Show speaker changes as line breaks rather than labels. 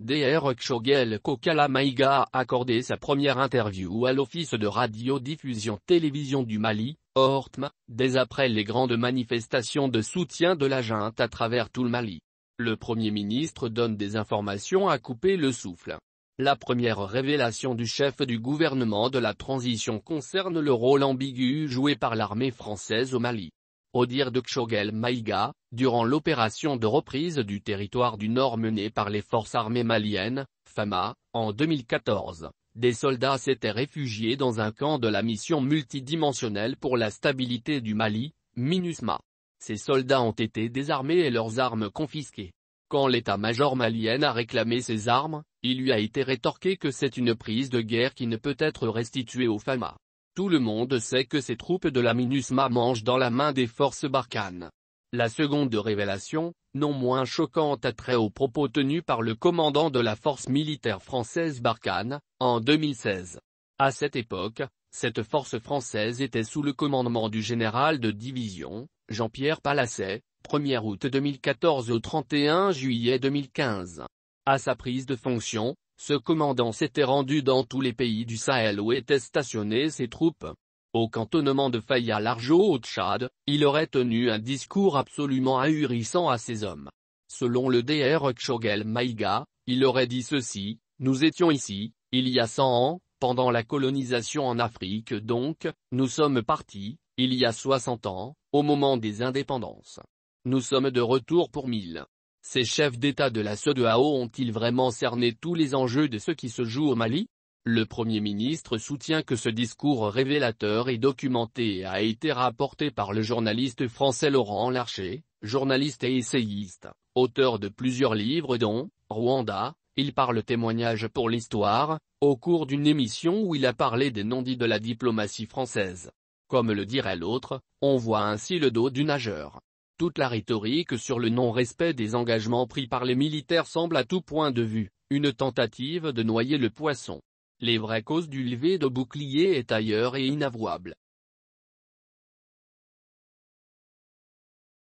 Dr Kshogel Kokalamaiga a accordé sa première interview à l'Office de radiodiffusion télévision du Mali, ORTM, dès après les grandes manifestations de soutien de la junte à travers tout le Mali. Le Premier ministre donne des informations à couper le souffle. La première révélation du chef du gouvernement de la transition concerne le rôle ambigu joué par l'armée française au Mali. Au dire de Kshogel Maïga, durant l'opération de reprise du territoire du Nord menée par les forces armées maliennes, FAMA, en 2014, des soldats s'étaient réfugiés dans un camp de la mission multidimensionnelle pour la stabilité du Mali, MINUSMA. Ces soldats ont été désarmés et leurs armes confisquées. Quand l'état-major malien a réclamé ces armes, il lui a été rétorqué que c'est une prise de guerre qui ne peut être restituée au FAMA. Tout le monde sait que ces troupes de la MINUSMA mangent dans la main des forces Barkhane. La seconde révélation, non moins choquante a trait aux propos tenus par le commandant de la force militaire française Barkhane, en 2016. À cette époque, cette force française était sous le commandement du général de division, Jean-Pierre Palasset, 1er août 2014 au 31 juillet 2015. À sa prise de fonction, ce commandant s'était rendu dans tous les pays du Sahel où étaient stationnées ses troupes. Au cantonnement de Faya Larjo au Tchad, il aurait tenu un discours absolument ahurissant à ses hommes. Selon le DR Kshogel Maïga, il aurait dit ceci, nous étions ici, il y a 100 ans, pendant la colonisation en Afrique donc, nous sommes partis, il y a 60 ans, au moment des indépendances. Nous sommes de retour pour mille. Ces chefs d'État de la CEDEAO ont-ils vraiment cerné tous les enjeux de ce qui se joue au Mali Le Premier ministre soutient que ce discours révélateur et documenté a été rapporté par le journaliste français Laurent Larcher, journaliste et essayiste, auteur de plusieurs livres dont « Rwanda, il parle témoignage pour l'histoire », au cours d'une émission où il a parlé des non-dits de la diplomatie française. Comme le dirait l'autre, on voit ainsi le dos du nageur. Toute la rhétorique sur le non-respect des engagements pris par les militaires semble à tout point de vue, une tentative de noyer le poisson. Les vraies causes du lever de boucliers est ailleurs et inavouable.